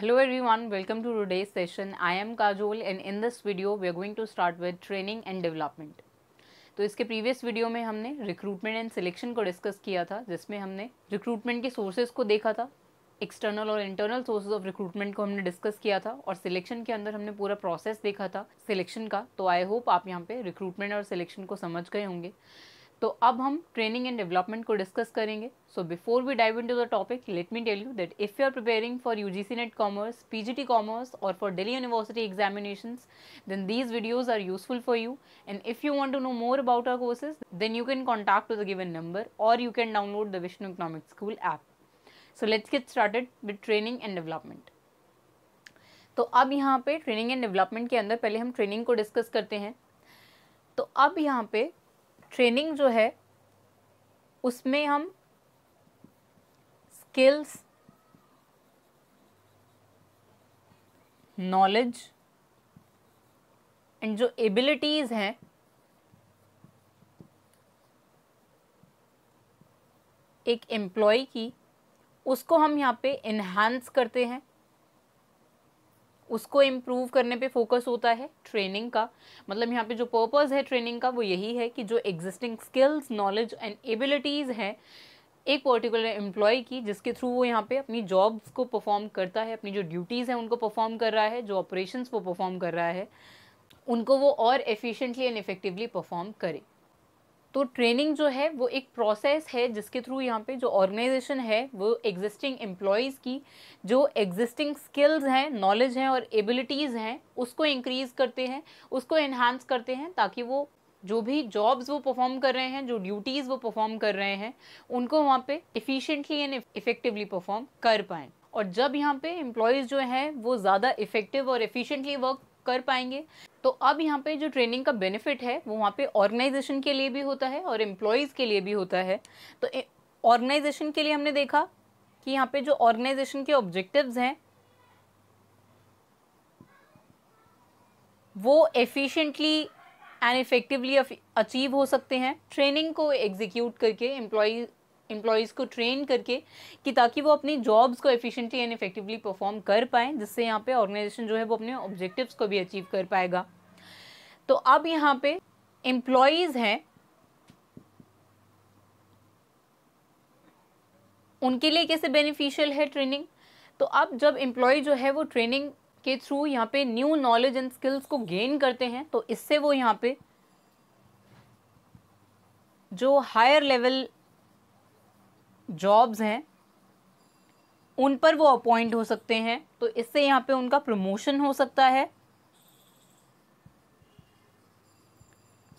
Hello everyone, welcome to today's session. I am Kajol and in this video we are going to start with training and development. तो इसके previous video में हमने recruitment and selection को discuss किया था जिसमें हमने recruitment के सोर्सेज को देखा था एक्सटर्नल और इंटरनल सोर्सेज ऑफ रिक्रूटमेंट को हमने डिस्कस किया था और सिलेक्शन के अंदर हमने पूरा प्रोसेस देखा था सिलेक्शन का तो आई होप आप यहाँ पे रिक्रूटमेंट और सिलेक्शन को समझ गए होंगे तो अब हम ट्रेनिंग एंड डेवलपमेंट को डिस्कस करेंगे so before we dive into the topic let me tell you that if you are preparing for U G C NET commerce T commerce और for Delhi university examination then these videos are useful for you and if you want to know more about our courses then you can contact to the given number और you can download the Vishnu economic school app so let's get started with training and development तो अब यहाँ पे training and development के अंदर पहले हम training को डिस्कस करते हैं तो अब यहाँ पे ट्रेनिंग जो है उसमें हम स्किल्स नॉलेज एंड जो एबिलिटीज़ हैं एक एम्प्लॉय की उसको हम यहाँ पे इन्हांस करते हैं उसको इम्प्रूव करने पे फोकस होता है ट्रेनिंग का मतलब यहाँ पे जो पर्पज़ है ट्रेनिंग का वो यही है कि जो existing skills knowledge and abilities हैं एक पर्टिकुलर एम्प्लॉय की जिसके थ्रू वो यहाँ पे अपनी जॉब्स को परफॉर्म करता है अपनी जो ड्यूटीज़ हैं उनको परफॉर्म कर रहा है जो ऑपरेशंस वो परफॉर्म कर रहा है उनको वो और एफिशिएंटली एंड इफेक्टिवली परफॉर्म करे तो ट्रेनिंग जो है वो एक प्रोसेस है जिसके थ्रू यहाँ पे जो ऑर्गेनाइजेशन है वो एग्जिस्टिंग एम्प्लॉयज़ की जो एग्जिस्टिंग स्किल्स हैं नॉलेज हैं और एबिलिटीज़ हैं उसको इंक्रीज़ करते हैं उसको इन्हांस करते हैं ताकि वो जो भी जॉब्स वो परफॉर्म कर रहे हैं जो ड्यूटीज़ वो परफॉर्म कर रहे हैं उनको वहाँ पे इफ़िशेंटली एंड इफ़ेक्टिवली परफॉर्म कर पाएँ और जब यहाँ पे एम्प्लॉयज़ जो हैं वो ज़्यादा इफ़ेक्टिव और एफिशिएंटली वर्क कर पाएंगे तो अब यहाँ पे जो ट्रेनिंग का बेनिफिट है वो वहाँ पे ऑर्गेनाइजेशन के लिए भी होता है और एम्प्लॉयज़ के लिए भी होता है तो ऑर्गेनाइजेशन के लिए हमने देखा कि यहाँ पे जो ऑर्गेनाइजेशन के ऑब्जेक्टिव्स हैं वो एफिशिएंटली एंड इफ़ेक्टिवली अचीव हो सकते हैं ट्रेनिंग को एग्जीक्यूट करके एम्प्लॉय एम्प्लॉयज़ को ट्रेन करके कि ताकि वो अपनी जॉब्स को एफिशिएंटली एंड इफेक्टिवली परफॉर्म कर पाएँ जिससे यहाँ पे ऑर्गेनाइजेशन जो है वो अपने ऑब्जेक्टिव्स को भी अचीव कर पाएगा तो अब यहाँ पे एम्प्लॉयज़ हैं उनके लिए कैसे बेनिफिशियल है ट्रेनिंग तो अब जब एम्प्लॉय जो है वो ट्रेनिंग के थ्रू यहाँ पे न्यू नॉलेज एंड स्किल्स को गेन करते हैं तो इससे वो यहाँ पे जो हायर लेवल जॉब्स हैं उन पर वो अपॉइंट हो सकते हैं तो इससे यहाँ पे उनका प्रमोशन हो सकता है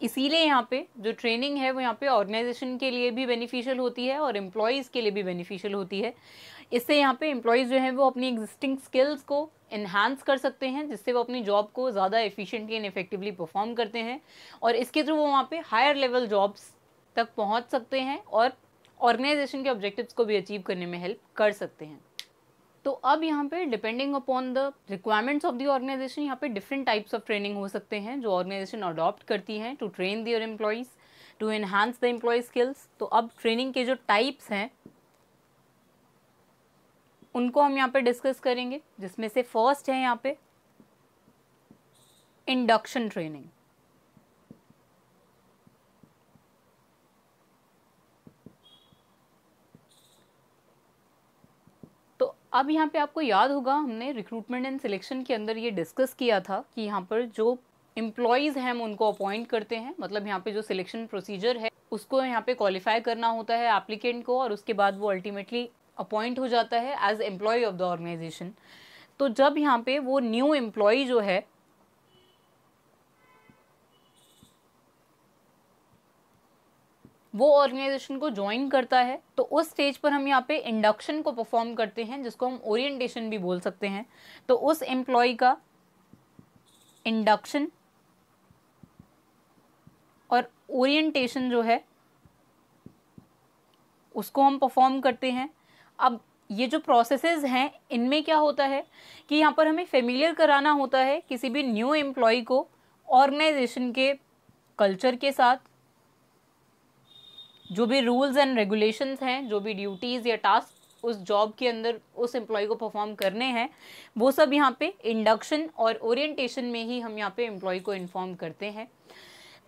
इसीलिए यहाँ पे जो ट्रेनिंग है वो यहाँ पे ऑर्गेनाइजेशन के लिए भी बेनिफिशियल होती है और एम्प्लॉयज़ के लिए भी बेनिफिशियल होती है इससे यहाँ पे एम्प्लॉयज़ जो हैं वो अपनी एग्जिस्टिंग स्किल्स को इन्हांस कर सकते हैं जिससे वो अपनी जॉब को ज़्यादा एफिशिएंटली एंड इफेक्टिवली परफॉर्म करते हैं और इसके थ्रू वो वहाँ पर हायर लेवल जॉब्स तक पहुँच सकते हैं और ऑर्गेनाइजेशन के ऑब्जेक्टिव्स को भी अचीव करने में हेल्प कर सकते हैं तो अब यहाँ पे depending upon the requirements of the organisation यहाँ पे डिफरेंट टाइप्स ऑफ ट्रेनिंग हो सकते हैं जो ऑर्गेनाइजेशन अडॉप्ट करती हैं to train their employees to enhance the employee skills तो अब ट्रेनिंग के जो टाइप्स हैं उनको हम यहाँ पे डिस्कस करेंगे जिसमें से फर्स्ट है यहाँ पे इंडक्शन ट्रेनिंग अब यहाँ पे आपको याद होगा हमने रिक्रूटमेंट एंड सिलेक्शन के अंदर ये डिस्कस किया था कि यहाँ पर जो एम्प्लॉयज़ हैं हम उनको अपॉइंट करते हैं मतलब यहाँ पे जो सिलेक्शन प्रोसीजर है उसको यहाँ पे क्वालिफाई करना होता है एप्लीकेंट को और उसके बाद वो अल्टीमेटली अपॉइंट हो जाता है as employee of the organisation तो जब यहाँ पे वो न्यू एम्प्लॉय जो है वो ऑर्गेनाइजेशन को ज्वाइन करता है तो उस स्टेज पर हम यहाँ पे इंडक्शन को परफॉर्म करते हैं जिसको हम ओरिएंटेशन भी बोल सकते हैं तो उस एम्प्लॉय का इंडक्शन और ओरिएंटेशन जो है उसको हम परफॉर्म करते हैं अब ये जो प्रोसेसेस हैं इनमें क्या होता है कि यहाँ पर हमें फेमिलियर कराना होता है किसी भी न्यू एम्प्लॉय को ऑर्गेनाइजेशन के कल्चर के साथ जो भी रूल्स एंड रेगुलेशंस हैं जो भी ड्यूटीज़ या टास्क उस जॉब के अंदर उस एम्प्लॉय को परफॉर्म करने हैं वो सब यहाँ पे इंडक्शन और ओरिएंटेशन में ही हम यहाँ पे एम्प्लॉय को इन्फॉर्म करते हैं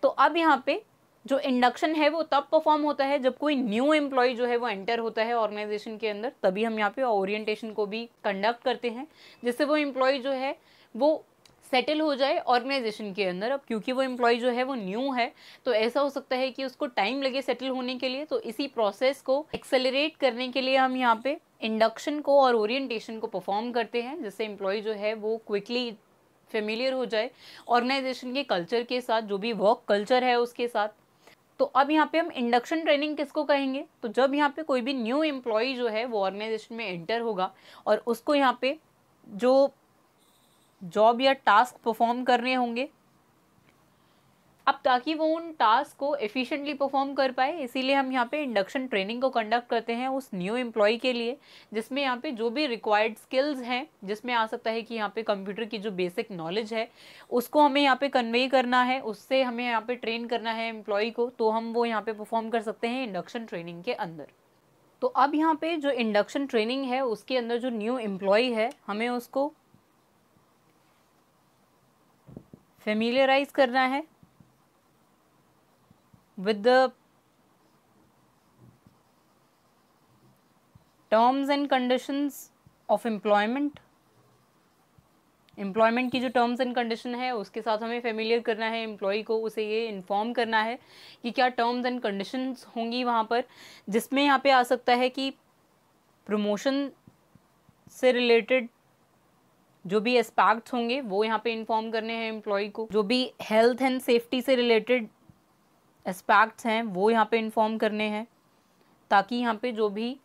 तो अब यहाँ पे जो इंडक्शन है वो तब परफॉर्म होता है जब कोई न्यू एम्प्लॉय जो है वो एंटर होता है ऑर्गेनाइजेशन के अंदर तभी हम यहाँ पे ओरिएंटेशन को भी कंडक्ट करते हैं जिससे वो एम्प्लॉय जो है वो सेटल हो जाए ऑर्गेनाइजेशन के अंदर अब क्योंकि वो एम्प्लॉय जो है वो न्यू है तो ऐसा हो सकता है कि उसको टाइम लगे सेटल होने के लिए तो इसी प्रोसेस को एक्सेलरेट करने के लिए हम यहाँ पे इंडक्शन को और ओरिएंटेशन को परफॉर्म करते हैं जिससे एम्प्लॉय जो है वो क्विकली फेमिलियर हो जाए ऑर्गेनाइजेशन के कल्चर के साथ जो भी वर्क कल्चर है उसके साथ तो अब यहाँ पे हम इंडक्शन ट्रेनिंग किसको कहेंगे तो जब यहाँ पे कोई भी न्यू एम्प्लॉय जो है वो ऑर्गेनाइजेशन में एंटर होगा और उसको यहाँ पे जो जॉब या टास्क परफॉर्म करने होंगे अब ताकि वो उन टास्क को एफिशिएंटली परफॉर्म कर पाए इसीलिए हम यहाँ पे इंडक्शन ट्रेनिंग को कंडक्ट करते हैं उस न्यू एम्प्लॉय के लिए जिसमें यहाँ पे जो भी रिक्वायर्ड स्किल्स हैं जिसमें आ सकता है कि यहाँ पे कंप्यूटर की जो बेसिक नॉलेज है उसको हमें यहाँ पे कन्वे करना है उससे हमें यहाँ पे ट्रेन करना है एम्प्लॉय को तो हम वो यहाँ परफॉर्म कर सकते हैं इंडक्शन ट्रेनिंग के अंदर तो अब यहाँ पे जो इंडक्शन ट्रेनिंग है उसके अंदर जो न्यू एम्प्लॉय है हमें उसको फेमिलियराइज करना है with the terms and conditions of employment employment की जो टर्म्स एंड कंडीशन है उसके साथ हमें फेमिलियर करना है एम्प्लॉय को उसे ये इन्फॉर्म करना है कि क्या टर्म्स एंड कंडीशंस होंगी वहाँ पर जिसमें यहाँ पे आ सकता है कि प्रमोशन से रिलेटेड जो भी एस्पेक्ट्स होंगे वो यहाँ पे इन्फॉर्म करने हैं एम्प्लॉय को जो भी हेल्थ एंड सेफ्टी से रिलेटेड एस्पैक्ट्स हैं वो यहाँ पे इन्फॉर्म करने हैं ताकि यहाँ पे जो भी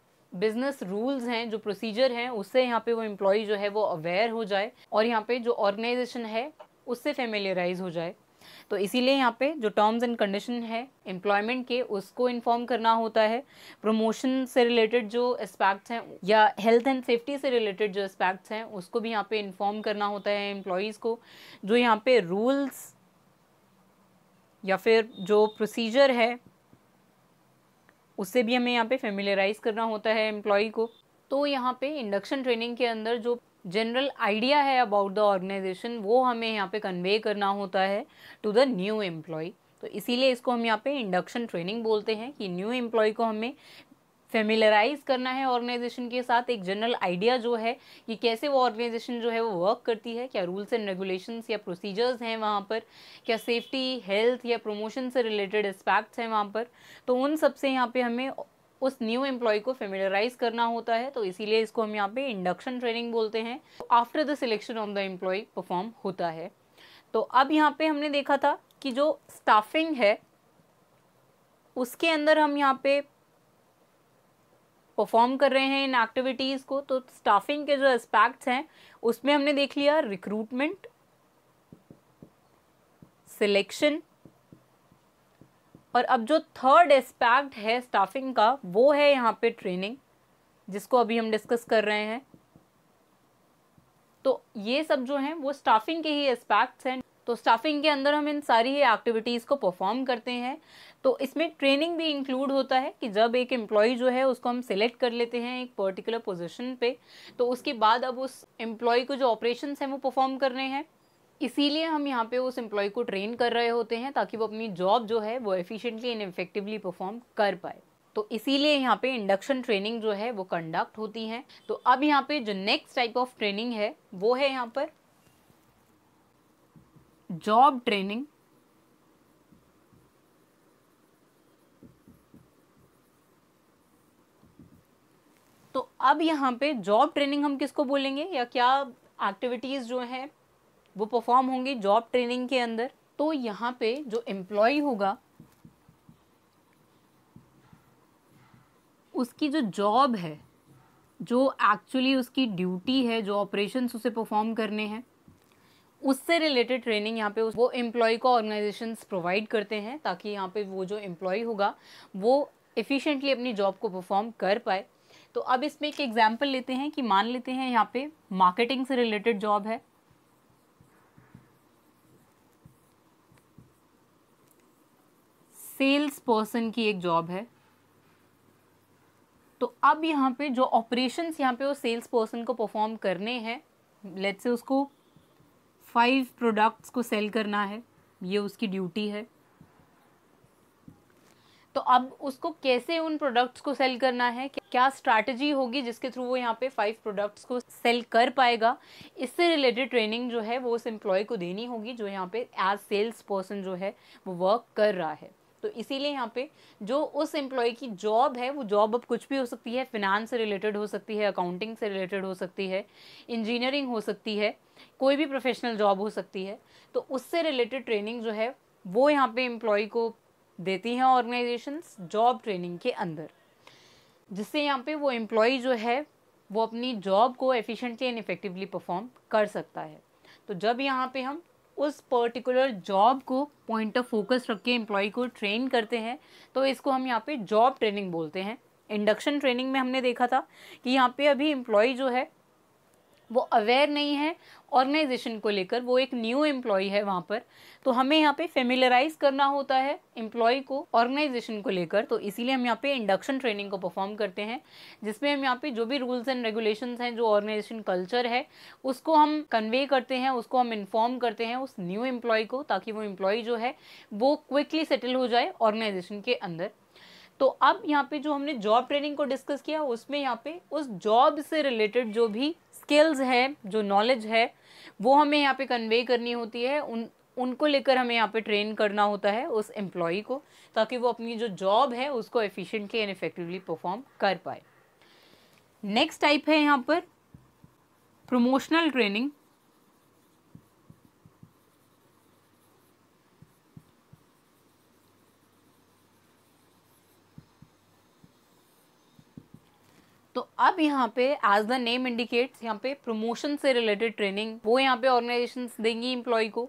बिजनेस रूल्स हैं जो प्रोसीजर हैं उससे यहाँ पे वो एम्प्लॉय जो है वो अवेयर हो जाए और यहाँ पे जो ऑर्गेनाइजेशन है उससे फेमिलियराइज हो जाए तो इसीलिए यहाँ पे जो टर्म्स एंड कंडीशन है एम्प्लॉयमेंट के उसको इन्फॉर्म करना होता है प्रमोशन से रिलेटेड जो एस्पेक्ट्स हैं या हेल्थ एंड सेफ्टी से रिलेटेड जो एस्पेक्ट्स हैं उसको भी यहाँ पे इन्फॉर्म करना होता है एम्प्लॉयज़ को जो यहाँ पे रूल्स या फिर जो प्रोसीजर है उससे भी हमें यहाँ पे फेमिलराइज करना होता है एम्प्लॉय को तो यहाँ पे इंडक्शन ट्रेनिंग के अंदर जो जनरल आइडिया है अबाउट द ऑर्गेनाइजेशन वो हमें यहाँ पे कन्वे करना होता है टू द न्यू एम्प्लॉय तो इसीलिए इसको हम यहाँ पे इंडक्शन ट्रेनिंग बोलते हैं कि न्यू एम्प्लॉय को हमें फेमिलराइज करना है ऑर्गेनाइजेशन के साथ एक जनरल आइडिया जो है कि कैसे वो ऑर्गेनाइजेशन जो है वो वर्क करती है क्या रूल्स एंड रेगुलेशंस या प्रोसीजर्स हैं वहाँ पर क्या सेफ्टी हेल्थ या प्रमोशन से रिलेटेड एस्पेक्ट्स हैं वहाँ पर तो उन सब से यहाँ पे हमें उस न्यू एम्प्लॉय को फेमिलराइज करना होता है तो इसीलिए इसको हम यहाँ पे इंडक्शन ट्रेनिंग बोलते हैं after the selection of the employee perform होता है तो अब यहाँ पे हमने देखा था कि जो स्टाफिंग है उसके अंदर हम यहाँ पे परफॉर्म कर रहे हैं इन एक्टिविटीज़ को तो स्टाफिंग के जो एस्पेक्ट्स हैं उसमें हमने देख लिया रिक्रूटमेंट सिलेक्शन और अब जो थर्ड एस्पेक्ट है स्टाफिंग का वो है यहाँ पे ट्रेनिंग जिसको अभी हम डिस्कस कर रहे हैं तो ये सब जो हैं वो स्टाफिंग के ही एस्पेक्ट्स हैं तो स्टाफिंग के अंदर हम इन सारी ही एक्टिविटीज़ को परफॉर्म करते हैं तो इसमें ट्रेनिंग भी इंक्लूड होता है कि जब एक एम्प्लॉय जो है उसको हम सिलेक्ट कर लेते हैं एक पर्टिकुलर पोजीशन पे तो उसके बाद अब उस एम्प्लॉय को जो ऑपरेशंस हैं वो परफॉर्म करने हैं इसीलिए हम यहाँ पे उस एम्प्लॉय को ट्रेन कर रहे होते हैं ताकि वो अपनी जॉब जो है वो एफिशिएंटली एंड इफेक्टिवली परफॉर्म कर पाए तो इसीलिए यहाँ पे इंडक्शन ट्रेनिंग जो है वो कंडक्ट होती है तो अब यहाँ पे जो नेक्स्ट टाइप ऑफ ट्रेनिंग है वो है यहाँ पर जॉब ट्रेनिंग तो अब यहाँ पे जॉब ट्रेनिंग हम किसको बोलेंगे या क्या एक्टिविटीज़ जो हैं वो परफॉर्म होंगे जॉब ट्रेनिंग के अंदर तो यहाँ पे जो एम्प्लॉय होगा उसकी जो जॉब है जो एक्चुअली उसकी ड्यूटी है जो ऑपरेशन उसे परफॉर्म करने हैं उससे रिलेटेड ट्रेनिंग यहाँ पे वो एम्प्लॉय को ऑर्गेनाइजेशन प्रोवाइड करते हैं ताकि यहाँ पे वो जो एम्प्लॉय होगा वो एफिशिएंटली अपनी जॉब को परफॉर्म कर पाए तो अब इसमें एक एग्जाम्पल लेते हैं कि मान लेते हैं यहाँ पे मार्केटिंग से रिलेटेड जॉब है सेल्स पर्सन की एक जॉब है तो अब यहाँ पे जो ऑपरेशंस यहाँ पे वो सेल्स पर्सन को परफॉर्म करने हैं लेट्स से उसको फाइव प्रोडक्ट्स को सेल करना है ये उसकी ड्यूटी है तो अब उसको कैसे उन प्रोडक्ट्स को सेल करना है क्या स्ट्रैटेजी होगी जिसके थ्रू वो यहाँ पे फाइव प्रोडक्ट्स को सेल कर पाएगा इससे रिलेटेड ट्रेनिंग जो है वो उस एम्प्लॉय को देनी होगी जो यहाँ पे एज सेल्स पर्सन जो है वो वर्क कर रहा है तो इसीलिए यहाँ पे जो उस एम्प्लॉय की जॉब है वो जॉब अब कुछ भी हो सकती है फिनांस से रिलेटेड हो सकती है अकाउंटिंग से रिलेटेड हो सकती है इंजीनियरिंग हो सकती है कोई भी प्रोफेशनल जॉब हो सकती है तो उससे रिलेटेड ट्रेनिंग जो है वो यहाँ पे एम्प्लॉय को देती हैं ऑर्गेनाइजेशंस जॉब ट्रेनिंग के अंदर जिससे यहाँ पे वो एम्प्लॉय जो है वो अपनी जॉब को एफिशिएंटली एंड इफेक्टिवली परफॉर्म कर सकता है तो जब यहाँ पे हम उस पर्टिकुलर जॉब को पॉइंट ऑफ फोकस रख के एम्प्लॉय को ट्रेन करते हैं तो इसको हम यहाँ पे जॉब ट्रेनिंग बोलते हैं इंडक्शन ट्रेनिंग में हमने देखा था कि यहाँ पे अभी एम्प्लॉय जो है वो अवेयर नहीं है ऑर्गेनाइजेशन को लेकर वो एक न्यू एम्प्लॉय है वहाँ पर तो हमें यहाँ पे फेमिलराइज करना होता है एम्प्लॉय को ऑर्गेनाइजेशन को लेकर तो इसीलिए हम यहाँ पे इंडक्शन ट्रेनिंग को परफॉर्म करते हैं जिसमें हम यहाँ पे जो भी रूल्स एंड रेगुलेशन हैं जो ऑर्गेनाइजेशन कल्चर है उसको हम कन्वे करते हैं उसको हम इन्फॉर्म करते हैं उस न्यू एम्प्लॉय को ताकि वो एम्प्लॉय जो है वो क्विकली सेटल हो जाए ऑर्गेनाइजेशन के अंदर तो अब यहाँ पे जो हमने जॉब ट्रेनिंग को डिस्कस किया उसमें यहाँ पे उस जॉब से रिलेटेड जो भी स्किल्स हैं जो नॉलेज है वो हमें यहाँ पे कन्वे करनी होती है उन उनको लेकर हमें यहाँ पे ट्रेन करना होता है उस एम्प्लॉय को ताकि वो अपनी जो जॉब है उसको एफिशिएंटली एंड इफेक्टिवली परफॉर्म कर पाए नेक्स्ट टाइप है यहाँ पर प्रमोशनल ट्रेनिंग तो अब यहाँ पे एज द नेम इंडिकेट्स यहाँ पे प्रमोशन से रिलेटेड ट्रेनिंग वो यहाँ पे ऑर्गेनाइजेशन देंगी इम्प्लॉय को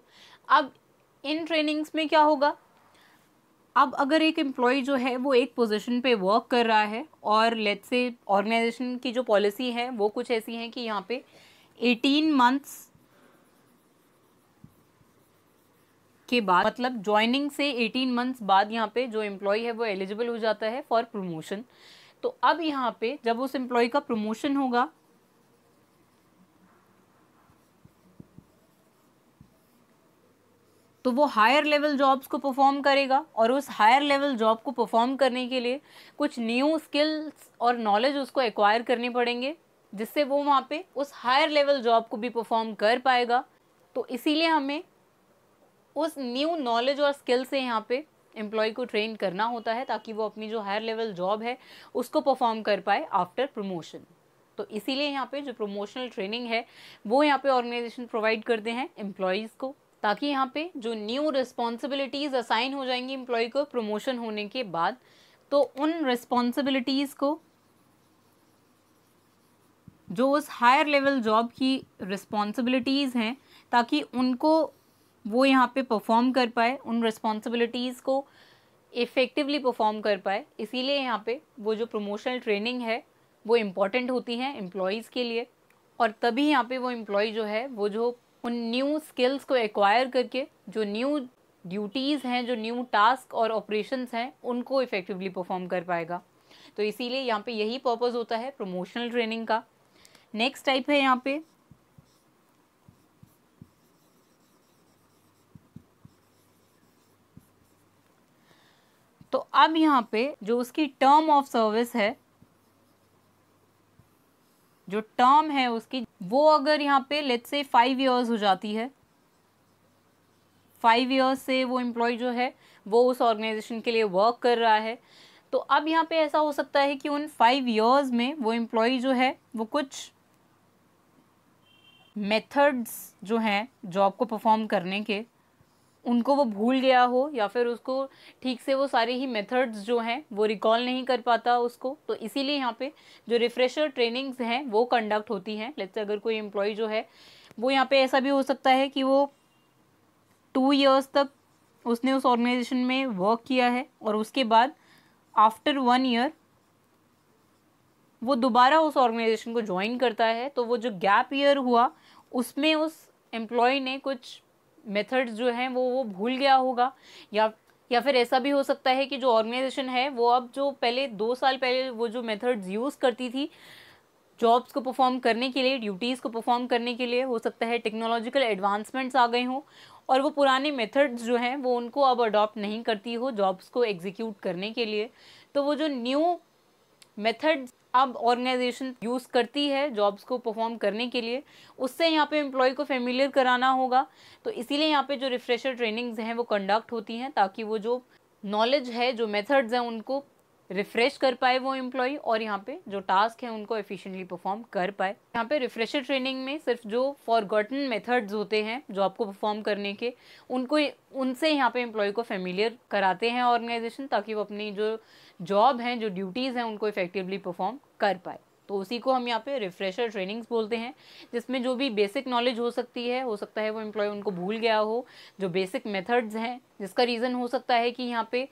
अब इन ट्रेनिंग्स में क्या होगा अब अगर एक एम्प्लॉय जो है वो एक पोजीशन पे वर्क कर रहा है और लेट से ऑर्गेनाइजेशन की जो पॉलिसी है वो कुछ ऐसी है कि यहाँ पे 18 मंथ्स के बाद मतलब ज्वाइनिंग से 18 मंथ्स बाद यहाँ पे जो एम्प्लॉय है वो एलिजिबल हो जाता है फॉर प्रमोशन तो अब यहाँ पे जब उस एम्प्लॉय का प्रमोशन होगा तो वो हायर लेवल जॉब्स को परफॉर्म करेगा और उस हायर लेवल जॉब को परफॉर्म करने के लिए कुछ न्यू स्किल्स और नॉलेज उसको एक्वायर करने पड़ेंगे जिससे वो वहाँ पे उस हायर लेवल जॉब को भी परफॉर्म कर पाएगा तो इसीलिए हमें उस न्यू नॉलेज और स्किल से यहाँ पे एम्प्लॉय को ट्रेन करना होता है ताकि वो अपनी जो हायर लेवल जॉब है उसको परफॉर्म कर पाए आफ्टर प्रमोशन तो इसीलिए यहाँ पे जो प्रमोशनल ट्रेनिंग है वो यहाँ पे ऑर्गेनाइजेशन प्रोवाइड करते हैं एम्प्लॉयज़ को ताकि यहाँ पे जो न्यू रिस्पॉन्सिबिलिटीज़ असाइन हो जाएंगी एम्प्लॉय को प्रमोशन होने के बाद तो उन रिस्पॉन्सिबिलिटीज़ को जो उस हायर लेवल जॉब की रिस्पॉन्सिबिलिटीज़ हैं ताकि उनको वो यहाँ पे परफॉर्म कर पाए उन रिस्पॉन्सिबिलिटीज़ को इफ़ेक्टिवली परफॉर्म कर पाए इसीलिए यहाँ पे वो जो प्रमोशनल ट्रेनिंग है वो इम्पॉर्टेंट होती है एम्प्लॉयज़ के लिए और तभी यहाँ पे वो एम्प्लॉय जो है वो जो उन न्यू स्किल्स को एक्वायर करके जो न्यू ड्यूटीज़ हैं जो न्यू टास्क और ऑपरेशंस हैं उनको इफ़ेक्टिवली परफॉर्म कर पाएगा तो इसीलिए यहाँ पे यही पर्पज़ होता है प्रमोशनल ट्रेनिंग का नेक्स्ट टाइप है यहाँ पे तो अब यहाँ पे जो उसकी टर्म ऑफ सर्विस है जो टर्म है उसकी वो अगर यहाँ पे लेट से फाइव ईयर्स हो जाती है फाइव ईयर्स से वो एम्प्लॉय जो है वो उस ऑर्गेनाइजेशन के लिए वर्क कर रहा है तो अब यहाँ पे ऐसा हो सकता है कि उन फाइव ईयर्स में वो एम्प्लॉय जो है वो कुछ मेथड्स जो हैं जॉब को परफॉर्म करने के उनको वो भूल गया हो या फिर उसको ठीक से वो सारे ही मेथड्स जो हैं वो रिकॉल नहीं कर पाता उसको तो इसीलिए यहाँ पे जो रिफ्रेशर ट्रेनिंग्स हैं वो कंडक्ट होती हैं लेट्स अगर कोई एम्प्लॉय जो है वो यहाँ पे ऐसा भी हो सकता है कि वो टू इयर्स तक उसने उस ऑर्गेनाइजेशन में वर्क किया है और उसके बाद आफ्टर वन ईयर वो दोबारा उस ऑर्गेनाइजेशन को ज्वाइन करता है तो वो जो गैप ईयर हुआ उसमें उस एम्प्लॉय ने कुछ मेथड्स जो हैं वो वो भूल गया होगा या या फिर ऐसा भी हो सकता है कि जो ऑर्गेनाइजेशन है वो अब जो पहले दो साल पहले वो जो मेथड्स यूज़ करती थी जॉब्स को परफॉर्म करने के लिए ड्यूटीज़ को परफॉर्म करने के लिए हो सकता है टेक्नोलॉजिकल एडवांसमेंट्स आ गए हों और वो पुराने मेथड्स जो हैं वो उनको अब अडॉप्ट नहीं करती हो जॉब्स को एग्जीक्यूट करने के लिए तो वो जो न्यू मेथड्स अब ऑर्गेनाइजेशन यूज़ करती है जॉब्स को परफॉर्म करने के लिए उससे यहाँ पे एम्प्लॉय को फेमिलियर कराना होगा तो इसीलिए यहाँ पे जो रिफ्रेशर ट्रेनिंग्स हैं वो कंडक्ट होती हैं ताकि वो जो नॉलेज है जो मेथड्स हैं उनको रिफ़्रेश कर पाए वो एम्प्लॉय और यहाँ पे जो टास्क है उनको एफिशिएंटली परफॉर्म कर पाए यहाँ पे रिफ्रेशर ट्रेनिंग में सिर्फ जो फॉरगॉटन मेथड्स होते हैं जो आपको परफॉर्म करने के उनको उनसे यहाँ पे एम्प्लॉय को फेमिलियर कराते हैं ऑर्गेनाइजेशन ताकि वो अपनी जो जॉब हैं जो ड्यूटीज़ हैं उनको इफेक्टिवली परफॉर्म कर पाए तो उसी को हम यहाँ पे रिफ्रेशर ट्रेनिंग्स बोलते हैं जिसमें जो भी बेसिक नॉलेज हो सकती है हो सकता है वो एम्प्लॉय उनको भूल गया हो जो बेसिक मेथड्स हैं जिसका रीज़न हो सकता है कि यहाँ पे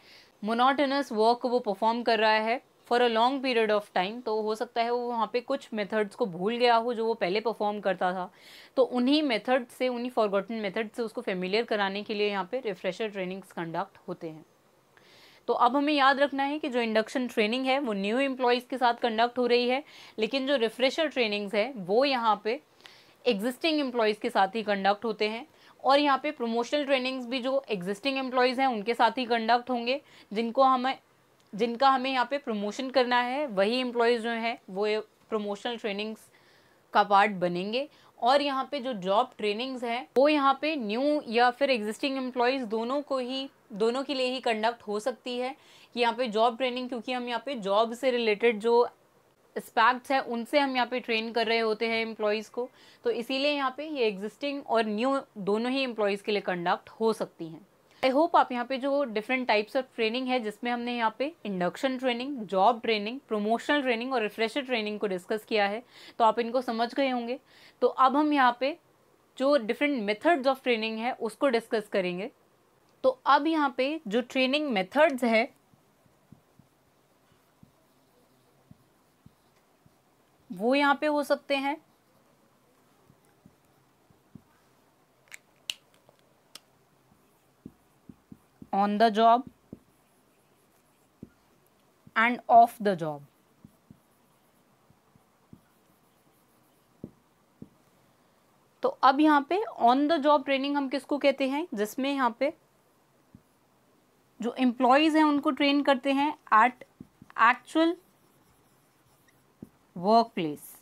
मोनोटनस वर्क वो परफॉर्म कर रहा है for a long period of time तो हो सकता है वो वहाँ पे कुछ मेथड्स को भूल गया हो जो वो पहले परफॉर्म करता था तो उन्हीं मेथड से उन्हीं फॉरगॉटन मेथड से उसको फेमिलियर कराने के लिए यहाँ पे रिफ्रेशर ट्रेनिंग्स कंडक्ट होते हैं तो अब हमें याद रखना है कि जो इंडक्शन ट्रेनिंग है वो न्यू एम्प्लॉयज़ के साथ कंडक्ट हो रही है लेकिन जो रिफ्रेशर ट्रेनिंग्स है वो यहाँ पे एग्जिस्टिंग एम्प्लॉयज़ के साथ ही कंडक्ट होते हैं और यहाँ पे प्रमोशनल ट्रेनिंग्स भी जो एग्जिस्टिंग एम्प्लॉयज़ हैं उनके साथ ही कंडक्ट होंगे जिनको हमें जिनका हमें यहाँ पे प्रमोशन करना है वही एम्प्लॉयज़ जो हैं वो प्रमोशनल ट्रेनिंग्स का पार्ट बनेंगे और यहाँ पे जो जॉब ट्रेनिंग्स हैं वो यहाँ पे न्यू या फिर एग्जिस्टिंग एम्प्लॉयज़ दोनों को ही दोनों के लिए ही कंडक्ट हो सकती है कि यहाँ पे जॉब ट्रेनिंग क्योंकि हम यहाँ पे जॉब से रिलेटेड जो स्पैक्ट्स हैं उनसे हम यहाँ पे ट्रेन कर रहे होते हैं एम्प्लॉयज़ को तो इसीलिए यहाँ पे ये एग्जिस्टिंग और न्यू दोनों ही एम्प्लॉयज़ के लिए कंडक्ट हो सकती हैं आई होप आप यहाँ पे जो डिफरेंट टाइप्स ऑफ ट्रेनिंग है जिसमें हमने यहाँ पे induction training job training promotional training और रिफ्रेशर ट्रेनिंग को डिस्कस किया है तो आप इनको समझ गए होंगे तो अब हम यहाँ पे जो डिफरेंट मेथड्स ऑफ ट्रेनिंग है उसको डिस्कस करेंगे तो अब यहाँ पे जो ट्रेनिंग मेथड्स है वो यहाँ पे हो सकते हैं on the job and off the job तो अब यहां पे ऑन द जॉब ट्रेनिंग हम किसको कहते हैं जिसमें यहां पे जो एम्प्लॉयज हैं उनको ट्रेन करते हैं at actual work place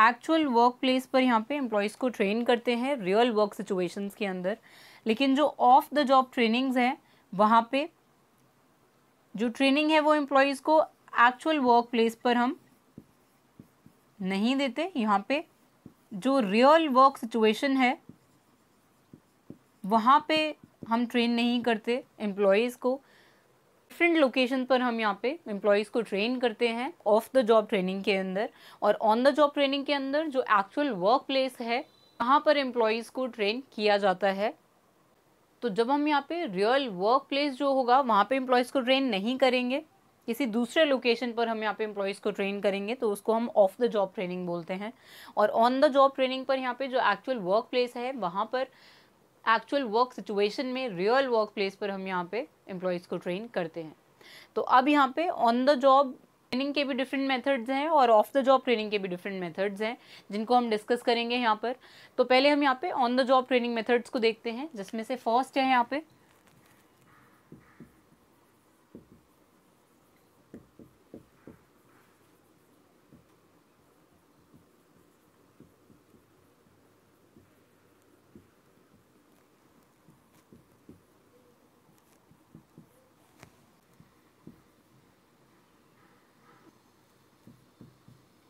actual work place पर यहाँ पे एम्प्लॉयज़ को ट्रेन करते हैं रियल वर्क सिचुएशंस के अंदर लेकिन जो ऑफ द जॉब ट्रेनिंग्स हैं वहाँ पे जो ट्रेनिंग है वो एम्प्लॉयज़ को एक्चुअल वर्क प्लेस पर हम नहीं देते यहाँ पे जो रियल वर्क सिचुएशन है वहाँ पे हम ट्रेन नहीं करते एम्प्लॉयज़ को डिफरेंट लोकेशन पर हम यहाँ पे एम्प्लॉयज़ को ट्रेन करते हैं ऑफ द जॉब ट्रेनिंग के अंदर और ऑन द जॉब ट्रेनिंग के अंदर जो एक्चुअल वर्क प्लेस है वहाँ पर एम्प्लॉयज़ को ट्रेन किया जाता है तो जब हम यहाँ पे रियल वर्क प्लेस जो होगा वहाँ पे एम्प्लॉयज़ को ट्रेन नहीं करेंगे किसी दूसरे लोकेशन पर हम यहाँ पे एम्प्लॉयज़ को ट्रेन करेंगे तो उसको हम ऑफ द जॉब ट्रेनिंग बोलते हैं और ऑन द जॉब ट्रेनिंग पर यहाँ पे जो एक्चुअल वर्क प्लेस है वहाँ पर एक्चुअल वर्क सिचुएशन में रियल वर्क प्लेस पर हम यहाँ पे एम्प्लॉयज़ को ट्रेन करते हैं तो अब यहाँ पे ऑन द जॉब ट्रेनिंग के भी डिफरेंट मेथड्स हैं और ऑफ द जॉब ट्रेनिंग के भी डिफरेंट मेथड्स हैं जिनको हम डिस्कस करेंगे यहाँ पर तो पहले हम यहाँ पे on the job training methods को देखते हैं जिसमें से फर्स्ट है यहाँ पे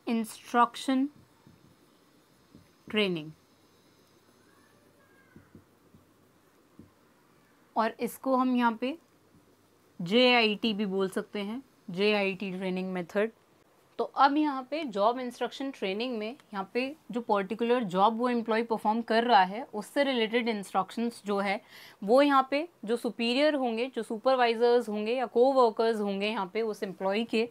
इंस्ट्रक्शन ट्रेनिंग और इसको हम यहाँ पे जे भी बोल सकते हैं जे ट्रेनिंग मेथड तो अब यहाँ पे जॉब इंस्ट्रक्शन ट्रेनिंग में यहाँ पे जो पर्टिकुलर जॉब वो एम्प्लॉय परफॉर्म कर रहा है उससे रिलेटेड इंस्ट्रक्शंस जो है वो यहाँ पे जो सुपीरियर होंगे जो सुपरवाइजर्स होंगे या कोवर्कर्स होंगे यहाँ पे उस एम्प्लॉय के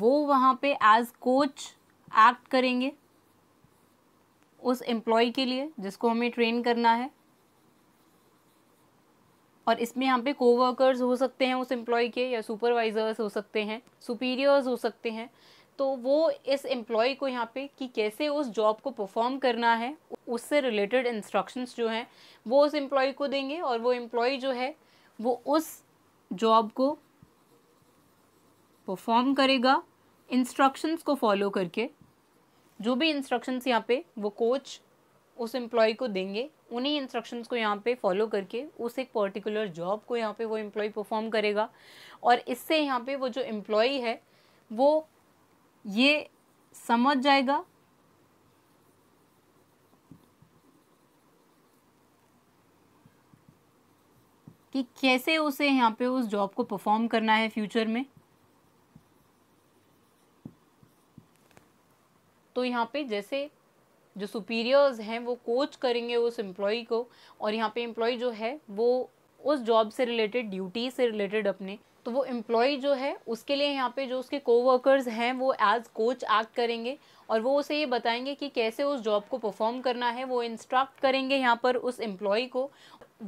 वो वहाँ पे एज कोच एक्ट करेंगे उस एम्प्लॉय के लिए जिसको हमें ट्रेन करना है और इसमें यहाँ पे कोवर्कर्स हो सकते हैं उस एम्प्लॉय के या सुपरवाइजर्स हो सकते हैं सुपीरियर्स हो सकते हैं तो वो इस एम्प्लॉय को यहाँ पे कि कैसे उस जॉब को परफॉर्म करना है उससे रिलेटेड इंस्ट्रक्शंस जो हैं वो उस एम्प्लॉय को देंगे और वो एम्प्लॉय जो है वो उस जॉब को परफॉर्म करेगा इंस्ट्रक्शंस को फॉलो करके जो भी इंस्ट्रक्शंस यहाँ पे वो कोच उस एम्प्लॉय को देंगे उन्हीं इंस्ट्रक्शंस को यहाँ पे फॉलो करके उस एक पर्टिकुलर जॉब को यहाँ पे वो एम्प्लॉय परफॉर्म करेगा और इससे यहाँ पे वो जो एम्प्लॉय है वो ये समझ जाएगा कि कैसे उसे यहाँ पे उस जॉब को परफॉर्म करना है फ्यूचर में तो यहाँ पे जैसे जो सुपीरियर्स हैं वो कोच करेंगे उस एम्प्लॉय को और यहाँ पे एम्प्लॉय जो है वो उस जॉब से रिलेटेड ड्यूटी से रिलेटेड अपने तो वो एम्प्लॉय जो है उसके लिए यहाँ पे जो उसके कोवर्कर्स हैं वो एज कोच एक्ट करेंगे और वो उसे ये बताएंगे कि कैसे उस जॉब को परफॉर्म करना है वो इंस्ट्रक्ट करेंगे यहाँ पर उस एम्प्लॉय को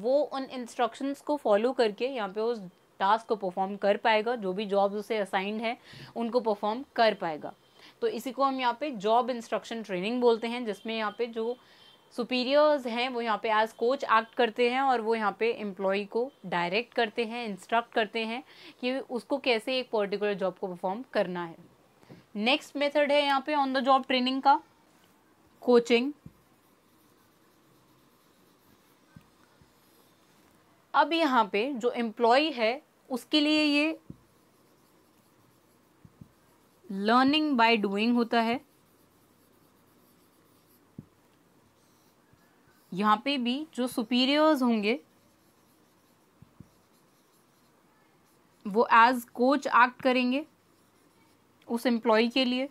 वो उन इंस्ट्रक्शंस को फॉलो करके यहाँ पे उस टास्क को परफॉर्म कर पाएगा जो भी जॉब्स उसे असाइंड है उनको परफॉर्म कर पाएगा तो इसी को हम यहाँ पे जॉब इंस्ट्रक्शन ट्रेनिंग बोलते हैं जिसमें यहाँ पे जो सुपीरियर्स हैं वो यहाँ पे एज कोच एक्ट करते हैं और वो यहाँ पे एम्प्लॉय को डायरेक्ट करते हैं इंस्ट्रक्ट करते हैं कि उसको कैसे एक पर्टिकुलर जॉब को परफॉर्म करना है नेक्स्ट मेथड है यहाँ पे ऑन द जॉब ट्रेनिंग का कोचिंग अब यहाँ पे जो एम्प्लॉय है उसके लिए ये लर्निंग बाय डूइंग होता है यहाँ पे भी जो सुपीरियर्स होंगे वो एज कोच एक्ट करेंगे उस एम्प्लॉय के लिए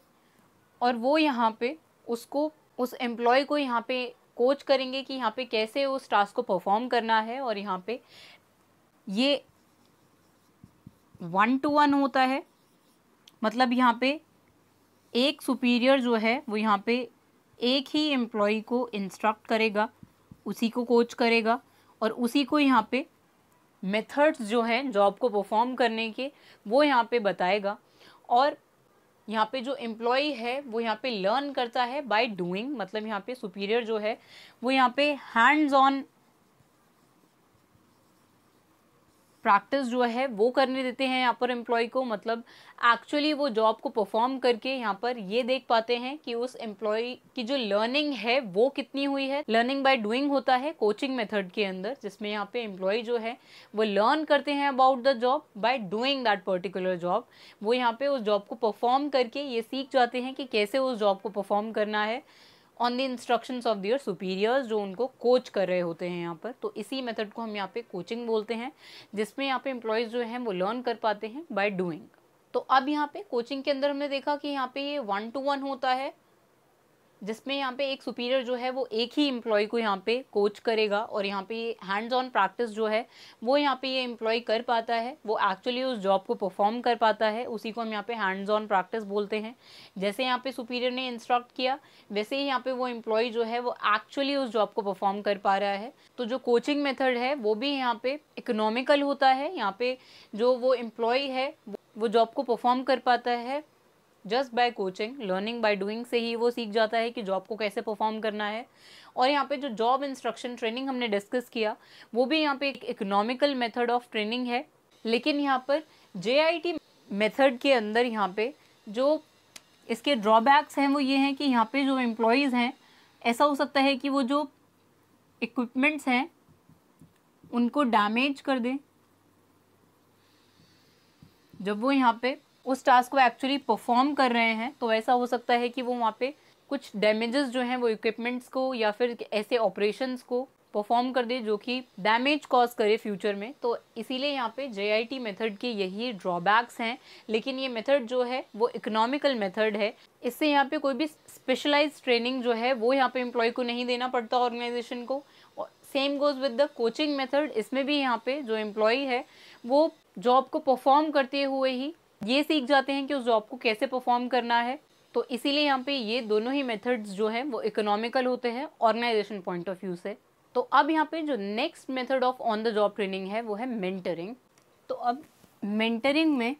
और वो यहाँ पे उसको उस एम्प्लॉय को यहाँ पे कोच करेंगे कि यहाँ पे कैसे उस टास्क को परफॉर्म करना है और यहाँ पे ये वन टू वन होता है मतलब यहाँ पे एक सुपीरियर जो है वो यहाँ पे एक ही एम्प्लॉय को इंस्ट्रक्ट करेगा उसी को कोच करेगा और उसी को यहाँ पे मेथड्स जो है जॉब को परफॉर्म करने के वो यहाँ पे बताएगा और यहाँ पे जो एम्प्लॉय है वो यहाँ पे लर्न करता है बाय डूइंग मतलब यहाँ पे सुपीरियर जो है वो यहाँ पे हैंड्स ऑन प्रैक्टिस जो है वो करने देते हैं यहाँ पर एम्प्लॉय को मतलब एक्चुअली वो जॉब को परफॉर्म करके यहाँ पर ये देख पाते हैं कि उस एम्प्लॉय की जो लर्निंग है वो कितनी हुई है लर्निंग बाय डूइंग होता है कोचिंग मेथड के अंदर जिसमें यहाँ पे एम्प्लॉय जो है वो लर्न करते हैं about the job by doing that particular job वो यहाँ पे उस जॉब को परफॉर्म करके ये सीख जाते हैं कि कैसे उस जॉब को परफॉर्म करना है on the instructions of their superiors जो उनको कोच कर रहे होते हैं यहाँ पर तो इसी मेथड को हम यहाँ पे कोचिंग बोलते हैं जिसमें यहाँ पे एम्प्लॉयज़ जो हैं वो लर्न कर पाते हैं बाय डूइंग तो अब यहाँ पे कोचिंग के अंदर हमने देखा कि यहाँ पे ये वन टू वन होता है जिसमें यहाँ पे एक सुपीरियर जो है वो एक ही एम्प्लॉय को यहाँ पे कोच करेगा और यहाँ पे हैंड्स ऑन प्रैक्टिस जो है वो यहाँ पे ये एम्प्लॉय कर पाता है वो एक्चुअली उस जॉब को परफॉर्म कर पाता है उसी को हम यहाँ पे हैंड्स ऑन प्रैक्टिस बोलते हैं जैसे यहाँ पे सुपीरियर ने इंस्ट्रक्ट किया वैसे ही यहाँ पे वो एम्प्लॉय जो है वो एक्चुअली उस जॉब को परफॉर्म कर पा रहा है तो जो कोचिंग मेथड है वो भी यहाँ पे इकोनॉमिकल होता है यहाँ पे जो वो एम्प्लॉय है वो जॉब को परफॉर्म कर पाता है just by coaching learning by doing से ही वो सीख जाता है कि जॉब को कैसे परफॉर्म करना है और यहाँ पे जो जॉब इंस्ट्रक्शन ट्रेनिंग हमने डिस्कस किया वो भी यहाँ पे एक इकोनॉमिकल मेथड ऑफ ट्रेनिंग है लेकिन यहाँ पर जे मेथड के अंदर यहाँ पे जो इसके ड्रॉबैक्स हैं वो ये हैं कि यहाँ पे जो एम्प्लॉयज़ हैं ऐसा हो सकता है कि वो जो इक्विपमेंट्स हैं उनको डैमेज कर दें जब वो यहाँ पे उस टास्क को एक्चुअली परफॉर्म कर रहे हैं तो ऐसा हो सकता है कि वो वहाँ पे कुछ डैमेजेस जो हैं वो इक्विपमेंट्स को या फिर ऐसे ऑपरेशंस को परफॉर्म कर दे जो कि डैमेज कॉज करे फ्यूचर में तो इसीलिए यहाँ पे जे मेथड के यही ड्रॉबैक्स हैं लेकिन ये मेथड जो है वो इकोनॉमिकल मेथड है इससे यहाँ पे कोई भी स्पेशलाइज ट्रेनिंग जो है वो यहाँ पे एम्प्लॉय को नहीं देना पड़ता ऑर्गेनाइजेशन को और same goes with the coaching method इसमें भी यहाँ पे जो एम्प्लॉय है वो जॉब को परफॉर्म करते हुए ही ये सीख जाते हैं कि उस जॉब को कैसे परफॉर्म करना है तो इसीलिए यहाँ पे ये दोनों ही मेथड्स जो हैं वो इकोनॉमिकल होते हैं ऑर्गेनाइजेशन पॉइंट ऑफ व्यू से तो अब यहाँ पे जो next method of on the job training है वो है मेंटरिंग तो अब मेंटरिंग में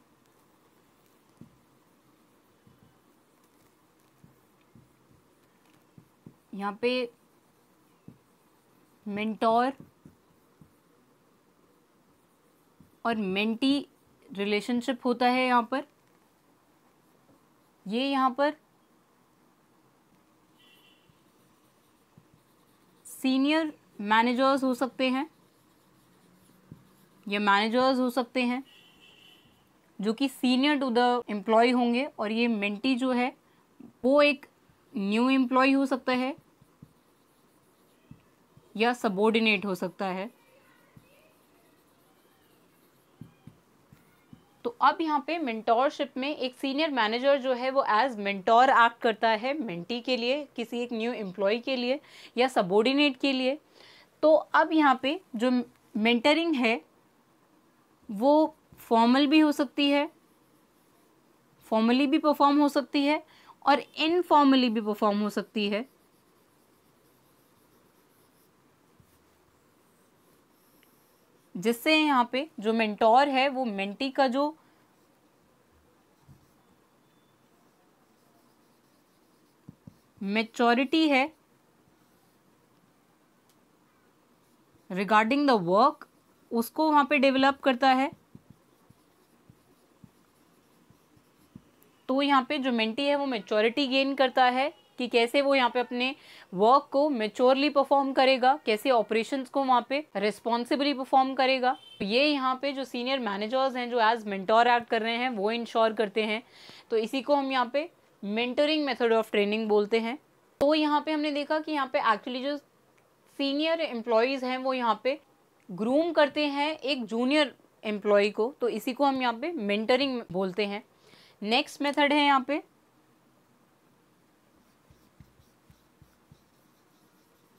यहाँ पे मेंटोर और मेंटी रिलेशनशिप होता है यहाँ पर ये यहाँ पर सीनियर मैनेजर्स हो सकते हैं या मैनेजर्स हो सकते हैं जो कि सीनियर टू द एम्प्लॉय होंगे और ये मेंटी जो है वो एक न्यू एम्प्लॉय हो सकता है या सबोर्डिनेट हो सकता है तो अब यहाँ पे मेंटोरशिप में एक सीनियर मैनेजर जो है वो एज मेंटोर एक्ट करता है मेंटी के लिए किसी एक न्यू एम्प्लॉय के लिए या सबोर्डिनेट के लिए तो अब यहाँ पे जो मेंटरिंग है वो फॉर्मल भी हो सकती है फॉर्मली भी परफॉर्म हो सकती है और इनफॉर्मली भी परफॉर्म हो सकती है जिससे यहाँ पे जो मेंटोर है वो मेंटी का जो मेचोरिटी है रिगार्डिंग द वर्क उसको वहां पे डेवलप करता है तो यहाँ पे जो मेंटी है वो मेचोरिटी गेन करता है कि कैसे वो यहाँ पे अपने वर्क को मेच्योरली परफॉर्म करेगा कैसे ऑपरेशंस को वहाँ पे रिस्पॉन्सिबली परफॉर्म करेगा तो ये यहाँ पे जो सीनियर मैनेजर्स हैं जो एज मेंटोर एक्ट कर रहे हैं वो इंश्योर करते हैं तो इसी को हम यहाँ पे मेंटरिंग मेथड ऑफ ट्रेनिंग बोलते हैं तो यहाँ पे हमने देखा कि यहाँ पे एक्चुअली जो सीनियर एम्प्लॉयज़ हैं वो यहाँ पे ग्रूम करते हैं एक जूनियर एम्प्लॉय को तो इसी को हम यहाँ पे मेंटरिंग बोलते हैं नेक्स्ट मेथड है यहाँ पे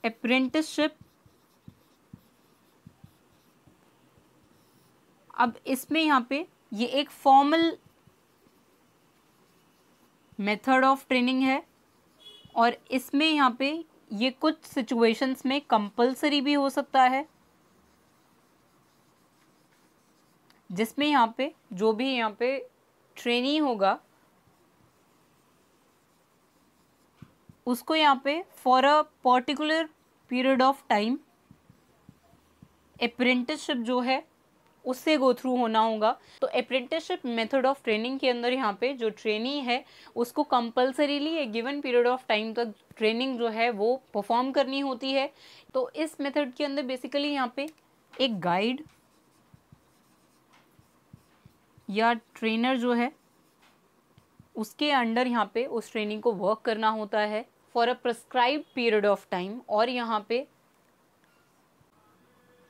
अप्रेंटिसशिप अब इसमें यहाँ पे ये एक फॉर्मल मेथड ऑफ ट्रेनिंग है और इसमें यहाँ पे ये कुछ सिचुएशंस में कंपलसरी भी हो सकता है जिसमें यहाँ पे जो भी यहाँ पे ट्रेनी होगा उसको यहाँ पे for a particular period of time apprenticeship जो है उससे गो थ्रू होना होगा तो अप्रेंटिसशिप मेथड ऑफ ट्रेनिंग के अंदर यहाँ पे जो ट्रेनी है उसको compulsorily a given period of time तक ट्रेनिंग जो है वो परफॉर्म करनी होती है तो इस मेथड के अंदर बेसिकली यहाँ पे एक गाइड या ट्रेनर जो है उसके अंडर यहाँ पे उस ट्रेनिंग को वर्क करना होता है for a prescribe period of time और यहाँ पे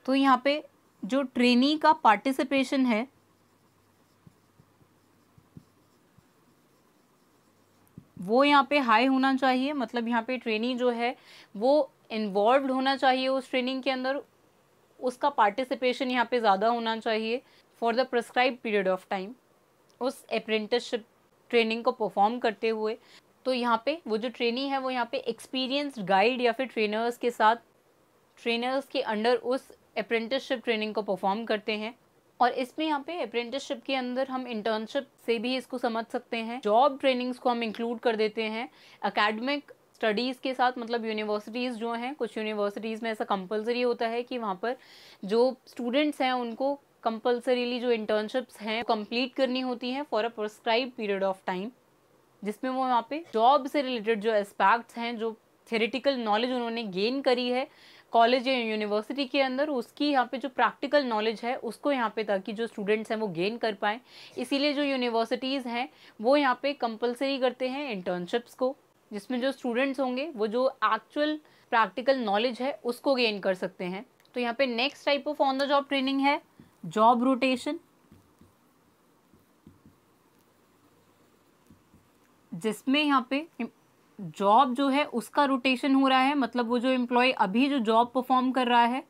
तो यहाँ पे जो ट्रेनी का पार्टिसिपेशन है वो यहाँ पे हाई होना चाहिए मतलब यहाँ पे ट्रेनिंग जो है वो इन्वॉल्व होना चाहिए उस ट्रेनिंग के अंदर उसका पार्टिसिपेशन यहाँ पे ज़्यादा होना चाहिए for the prescribe period of time उस अप्रेंटिसशिप ट्रेनिंग को परफॉर्म करते हुए तो यहाँ पे वो जो ट्रेनी है वो यहाँ पे एक्सपीरियंस गाइड या फिर ट्रेनर्स के साथ ट्रेनर्स के अंडर उस अप्रेंटिसशिप ट्रेनिंग को परफॉर्म करते हैं और इसमें यहाँ पे अप्रेंटिसशिप के अंदर हम इंटर्नशिप से भी इसको समझ सकते हैं जॉब ट्रेनिंग्स को हम इंक्लूड कर देते हैं अकेडमिक स्टडीज़ के साथ मतलब यूनिवर्सिटीज़ जो हैं कुछ यूनिवर्सिटीज़ में ऐसा कंपलसरी होता है कि वहाँ पर जो स्टूडेंट्स हैं उनको कंपलसरीली जो इंटर्नशिप्स हैं कंप्लीट करनी होती हैं for a prescribe period of time जिसमें वो यहाँ पे जॉब से रिलेटेड जो एस्पेक्ट्स हैं जो थेरेटिकल नॉलेज उन्होंने गेन करी है कॉलेज या यूनिवर्सिटी के अंदर उसकी यहाँ पे जो प्रैक्टिकल नॉलेज है उसको यहाँ पे ताकि जो स्टूडेंट्स हैं वो गेन कर पाएँ इसीलिए जो यूनिवर्सिटीज़ हैं वो यहाँ पे कंपलसरी करते हैं इंटर्नशिप्स को जिसमें जो स्टूडेंट्स होंगे वो जो एक्चुअल प्रैक्टिकल नॉलेज है उसको गेन कर सकते हैं तो यहाँ पे next type of on the job training है जॉब रोटेशन जिसमें यहाँ पे जॉब जो है उसका रोटेशन हो रहा है मतलब वो जो एम्प्लॉय अभी जो जॉब परफॉर्म कर रहा है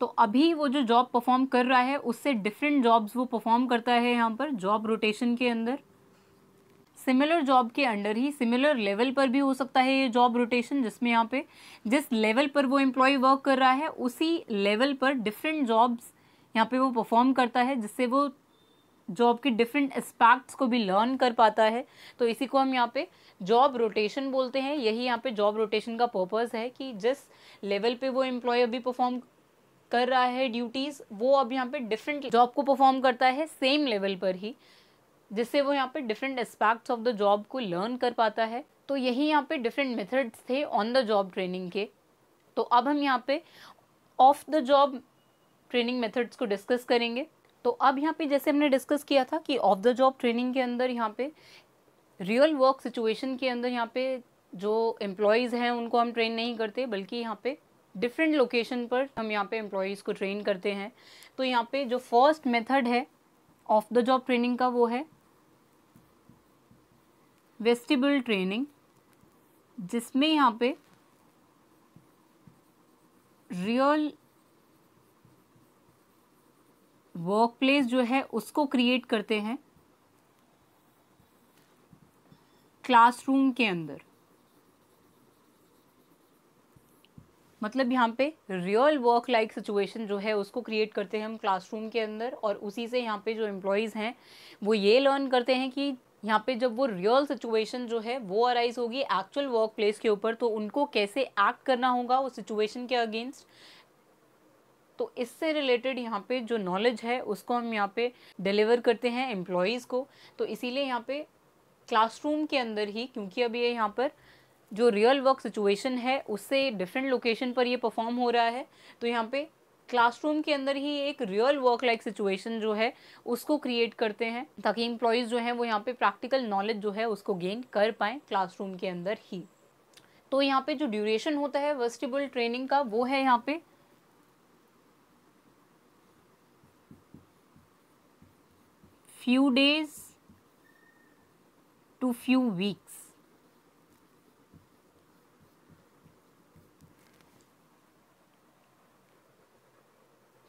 तो अभी वो जो जॉब परफॉर्म कर रहा है उससे डिफरेंट जॉब्स वो परफॉर्म करता है यहाँ पर जॉब रोटेशन के अंदर सिमिलर जॉब के अंडर ही सिमिलर लेवल पर भी हो सकता है ये जॉब रोटेशन जिसमें यहाँ पे जिस लेवल पर वो एम्प्लॉय वर्क कर रहा है उसी लेवल पर डिफरेंट जॉब्स यहाँ पे वो परफॉर्म करता है जिससे वो जॉब के डिफरेंट एस्पेक्ट्स को भी लर्न कर पाता है तो इसी को हम यहाँ पे जॉब रोटेशन बोलते हैं यही यहाँ पे जॉब रोटेशन का पर्पज़ है कि जिस लेवल पे वो एम्प्लॉय अभी परफॉर्म कर रहा है ड्यूटीज़ वो अब यहाँ पे डिफरेंट जॉब को परफॉर्म करता है सेम लेवल पर ही जिससे वो यहाँ पे different aspects of the job को लर्न कर पाता है तो यही यहाँ पे डिफरेंट मेथड्स थे ऑन द जॉब ट्रेनिंग के तो अब हम यहाँ पे off the job training methods को डिस्कस करेंगे तो अब यहाँ पे जैसे हमने डिस्कस किया था कि ऑफ द जॉब ट्रेनिंग के अंदर यहाँ पे रियल वर्क सिचुएशन के अंदर यहाँ पे जो एम्प्लॉयज़ हैं उनको हम ट्रेन नहीं करते बल्कि यहाँ पे डिफरेंट लोकेशन पर हम यहाँ पे एम्प्लॉयज़ को ट्रेन करते हैं तो यहाँ पे जो फर्स्ट मेथड है ऑफ द जॉब ट्रेनिंग का वो है वेस्टिबल ट्रेनिंग जिसमें यहाँ पे रियल वर्क प्लेस जो है उसको क्रिएट करते हैं क्लासरूम के अंदर मतलब यहाँ पे रियल वर्क लाइक सिचुएशन जो है उसको क्रिएट करते हैं हम क्लासरूम के अंदर और उसी से यहाँ पे जो एम्प्लॉयज़ हैं वो ये लर्न करते हैं कि यहाँ पे जब वो रियल सिचुएशन जो है वो अराइज होगी एक्चुअल वर्क प्लेस के ऊपर तो उनको कैसे एक्ट करना होगा उस सिचुएशन के अगेंस्ट तो इससे रिलेटेड यहाँ पे जो नॉलेज है उसको हम यहाँ पे डिलीवर करते हैं एम्प्लॉयज़ को तो इसीलिए यहाँ पे क्लासरूम के अंदर ही क्योंकि अब ये यह यहाँ पर जो रियल वर्क सिचुएशन है उससे डिफरेंट लोकेशन पर ये परफॉर्म हो रहा है तो यहाँ पे क्लासरूम के अंदर ही एक रियल वर्क लाइक सिचुएशन जो है उसको क्रिएट करते हैं ताकि इम्प्लॉयज़ जो हैं वो यहाँ पे प्रैक्टिकल नॉलेज जो है उसको गेन कर पाएँ क्लासरूम के अंदर ही तो यहाँ पे जो ड्यूरेशन होता है वर्स्टिबल ट्रेनिंग का वो है यहाँ पे few days to few weeks.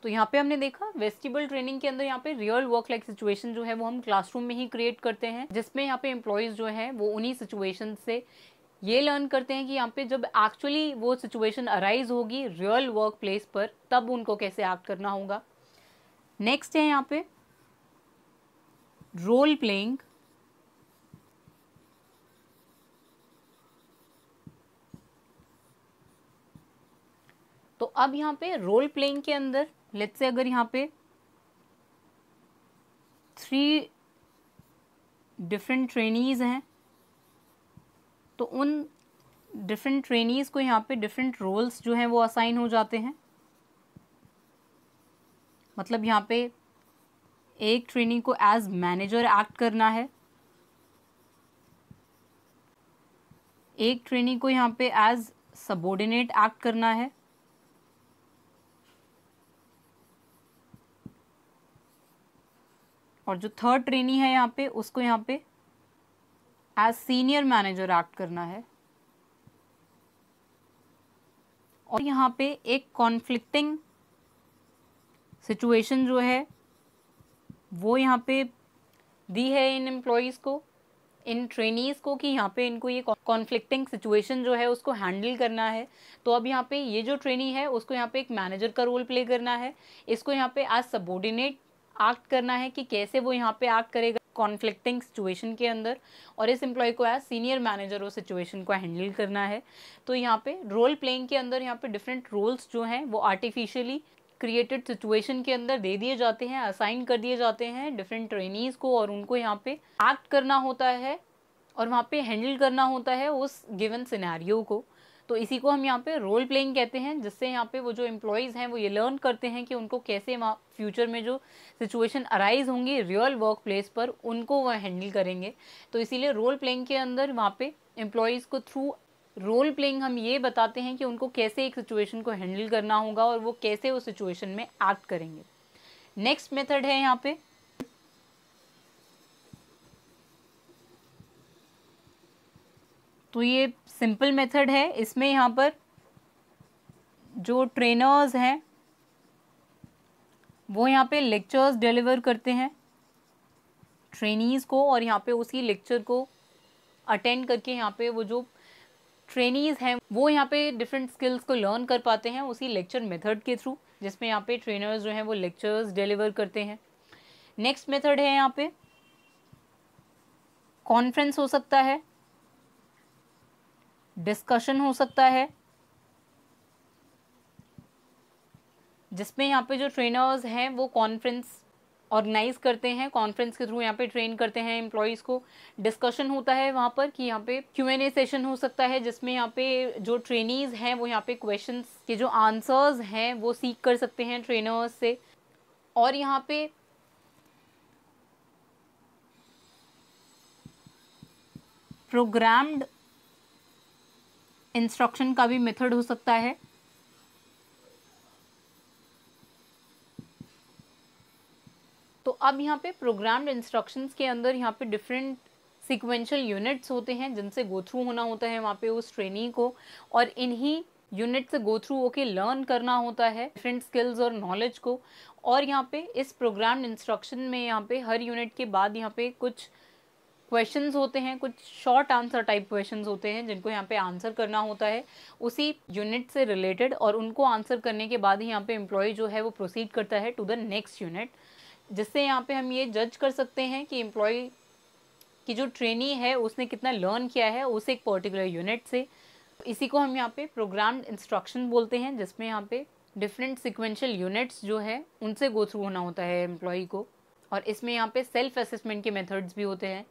तो यहाँ पे हमने देखा वेस्टिबल ट्रेनिंग के अंदर यहाँ पे रियल वर्क लाइक सिचुएशन जो है वो हम क्लासरूम में ही क्रिएट करते हैं जिसमें यहाँ पे एम्प्लॉयज़ जो है वो उन्हीं सिचुएशन से ये लर्न करते हैं कि यहाँ पे जब एक्चुअली वो सिचुएशन अराइज होगी रियल वर्क प्लेस पर तब उनको कैसे एक्ट करना होगा नेक्स्ट है यहाँ पे रोल प्लेइंग तो अब यहाँ पे रोल प्लेइंग के अंदर लेट्स से अगर यहाँ पे थ्री डिफरेंट ट्रेनीज हैं तो उन डिफरेंट ट्रेनीज को यहाँ पे डिफरेंट रोल्स जो हैं वो असाइन हो जाते हैं मतलब यहाँ पे एक ट्रेनी को एज मैनेजर एक्ट करना है एक ट्रेनी को यहाँ पे एज सबोर्डिनेट एक्ट करना है और जो थर्ड ट्रेनी है यहाँ पे उसको यहाँ पे एज सीनियर मैनेजर एक्ट करना है और यहाँ पे एक कॉन्फ्लिक्टिंग सिचुएशन जो है वो यहाँ पे दी है इन एम्प्लॉयज़ को इन ट्रेनीज़ को कि यहाँ पे इनको ये कॉन्फ्लिक्टिंग सिचुएशन जो है उसको हैंडल करना है तो अब यहाँ पे ये जो ट्रेनी है उसको यहाँ पे एक मैनेजर का रोल प्ले करना है इसको यहाँ पे आज सबॉर्डिनेट एक्ट करना है कि कैसे वो यहाँ पे एक्ट करेगा कॉन्फ्लिक्टिंग सिचुएशन के अंदर और इस एम्प्लॉय को एज सीनियर मैनेजर वो सिचुएशन को हैंडल करना है तो यहाँ पे रोल प्लेइंग के अंदर यहाँ पे डिफरेंट रोल्स जो हैं वो आर्टिफिशियली क्रिएटेड सिचुएशन के अंदर दे दिए जाते हैं असाइन कर दिए जाते हैं डिफरेंट ट्रेनीज को और उनको यहाँ पे एक्ट करना होता है और वहाँ पे हैंडल करना होता है उस गिवन सिनेरियो को तो इसी को हम यहाँ पे रोल प्लेइंग कहते हैं जिससे यहाँ पे वो जो एम्प्लॉयज़ हैं वो ये लर्न करते हैं कि उनको कैसे वहाँ फ्यूचर में जो सिचुएशन अराइज होंगी रियल वर्क प्लेस पर उनको वह हैंडल करेंगे तो इसीलिए रोल प्लेइंग के अंदर वहाँ पे एम्प्लॉयज़ को थ्रू रोल प्लेइंग हम ये बताते हैं कि उनको कैसे एक सिचुएशन को हैंडल करना होगा और वो कैसे उस सिचुएशन में एक्ट करेंगे नेक्स्ट मेथड है यहाँ पे तो ये सिंपल मेथड है इसमें यहाँ पर जो ट्रेनर्स हैं वो यहाँ पे लेक्चर्स डिलीवर करते हैं ट्रेनीज़ को और यहाँ पे उसी लेक्चर को अटेंड करके यहाँ पे वो जो ट्रेनीज हैं वो यहाँ पे डिफरेंट स्किल्स को लर्न कर पाते हैं उसी लेक्चर मेथड के थ्रू जिसमें यहाँ पे ट्रेनर्स जो हैं वो लेक्चर्स डिलीवर करते हैं नेक्स्ट मेथड है यहाँ पे कॉन्फ्रेंस हो सकता है डिस्कशन हो सकता है जिसमें यहाँ पे जो ट्रेनर्स हैं वो कॉन्फ्रेंस ऑर्गेनाइज करते हैं कॉन्फ्रेंस के थ्रू यहाँ पे ट्रेन करते हैं एम्प्लॉयज़ को डिस्कशन होता है वहाँ पर कि यहाँ पे क्यू एन ए सेशन हो सकता है जिसमें यहाँ पे जो ट्रेनीज हैं वो यहाँ पे क्वेश्चन के जो आंसर्स हैं वो सीख कर सकते हैं ट्रेनर्स से और यहाँ पे प्रोग्राम्ड इंस्ट्रक्शन का भी मेथड हो सकता है तो अब यहाँ पे प्रोग्राम्ड इंस्ट्रक्शंस के अंदर यहाँ पे डिफरेंट सिक्वेंशल यूनिट्स होते हैं जिनसे गो थ्रू होना होता है वहाँ पे उस ट्रेनिंग को और इन्हीं यूनिट से गो थ्रू होके लर्न करना होता है डिफरेंट स्किल्स और नॉलेज को और यहाँ पे इस प्रोग्राम इंस्ट्रक्शन में यहाँ पे हर यूनिट के बाद यहाँ पे कुछ क्वेश्चन होते हैं कुछ शॉर्ट आंसर टाइप क्वेश्चन होते हैं जिनको यहाँ पे आंसर करना होता है उसी यूनिट से रिलेटेड और उनको आंसर करने के बाद ही यहाँ पे एम्प्लॉय जो है वो प्रोसीड करता है टू द नेक्स्ट यूनिट जिससे यहाँ पे हम ये जज कर सकते हैं कि एम्प्लॉय की जो ट्रेनी है उसने कितना लर्न किया है उस एक पर्टिकुलर यूनिट से इसी को हम यहाँ पे प्रोग्राम इंस्ट्रक्शन बोलते हैं जिसमें यहाँ पे डिफरेंट सिक्वेंशियल यूनिट्स जो है उनसे गो थ्रू होना होता है एम्प्लॉय को और इसमें यहाँ पे सेल्फ असेसमेंट के मेथड्स भी होते हैं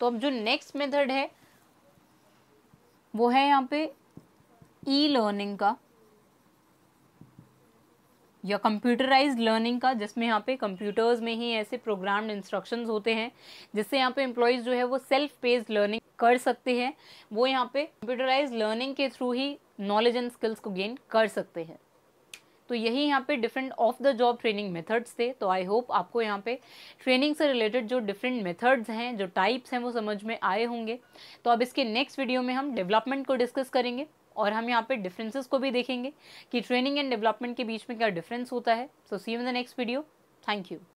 तो अब जो नेक्स्ट मेथड है वो है यहाँ पे ई लर्निंग का या कंप्यूटराइज लर्निंग का जिसमें यहाँ पे कंप्यूटर्स में ही ऐसे प्रोग्राम इंस्ट्रक्शंस होते हैं जिससे यहाँ पे एम्प्लॉयज़ जो है वो सेल्फ पेज लर्निंग कर सकते हैं वो यहाँ पे कंप्यूटराइज लर्निंग के थ्रू ही नॉलेज एंड स्किल्स को गेन कर सकते हैं तो यही यहाँ पे different off the job training methods थे तो आई होप आपको यहाँ पे ट्रेनिंग से रिलेटेड जो डिफरेंट मेथड्स हैं जो टाइप्स हैं वो समझ में आए होंगे तो अब इसके नेक्स्ट वीडियो में हम डेवलपमेंट को डिस्कस करेंगे और हम यहाँ पे डिफरेंसेस को भी देखेंगे कि ट्रेनिंग एंड डेवलपमेंट के बीच में क्या डिफरेंस होता है so see in the next video thank you